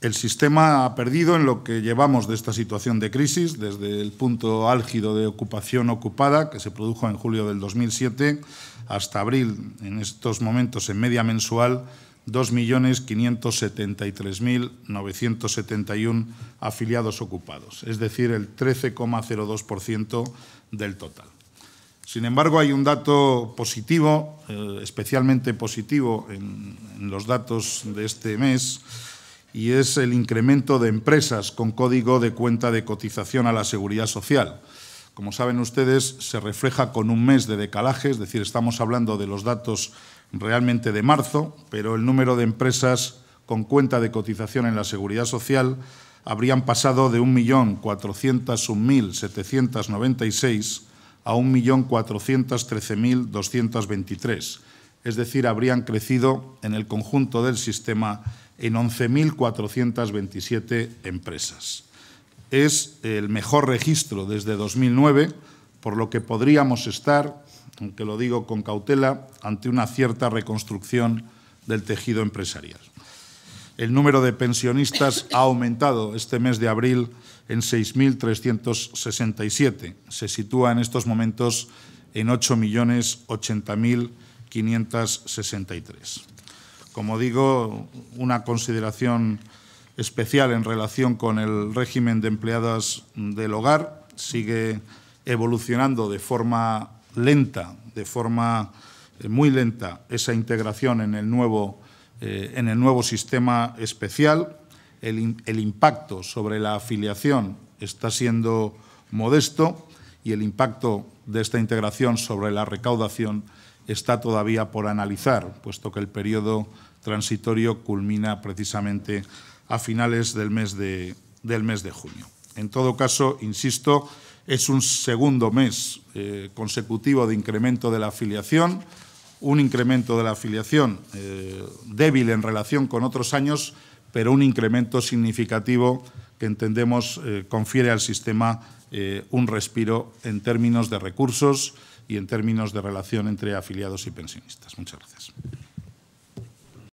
El sistema ha perdido en lo que llevamos de esta situación de crisis, desde el punto álgido de ocupación ocupada, que se produjo en julio del 2007, hasta abril, en estos momentos en media mensual, 2.573.971 afiliados ocupados, es decir, el 13,02% del total. Sin embargo, hay un dato positivo, eh, especialmente positivo en, en los datos de este mes, y es el incremento de empresas con código de cuenta de cotización a la seguridad social. Como saben ustedes, se refleja con un mes de decalaje, es decir, estamos hablando de los datos realmente de marzo, pero el número de empresas con cuenta de cotización en la seguridad social habrían pasado de 1.401.796 a 1.413.223, es decir, habrían crecido en el conjunto del sistema en 11.427 empresas. Es el mejor registro desde 2009, por lo que podríamos estar, aunque lo digo con cautela, ante una cierta reconstrucción del tejido empresarial. El número de pensionistas ha aumentado este mes de abril en 6.367. Se sitúa en estos momentos en 8.080.563 como digo, una consideración especial en relación con el régimen de empleadas del hogar. Sigue evolucionando de forma lenta, de forma eh, muy lenta, esa integración en el nuevo, eh, en el nuevo sistema especial. El, el impacto sobre la afiliación está siendo modesto y el impacto de esta integración sobre la recaudación está todavía por analizar, puesto que el periodo transitorio culmina precisamente a finales del mes de, del mes de junio. En todo caso, insisto, es un segundo mes eh, consecutivo de incremento de la afiliación, un incremento de la afiliación eh, débil en relación con otros años, pero un incremento significativo que entendemos eh, confiere al sistema un respiro en términos de recursos, y en términos de relación entre afiliados y pensionistas. Muchas gracias.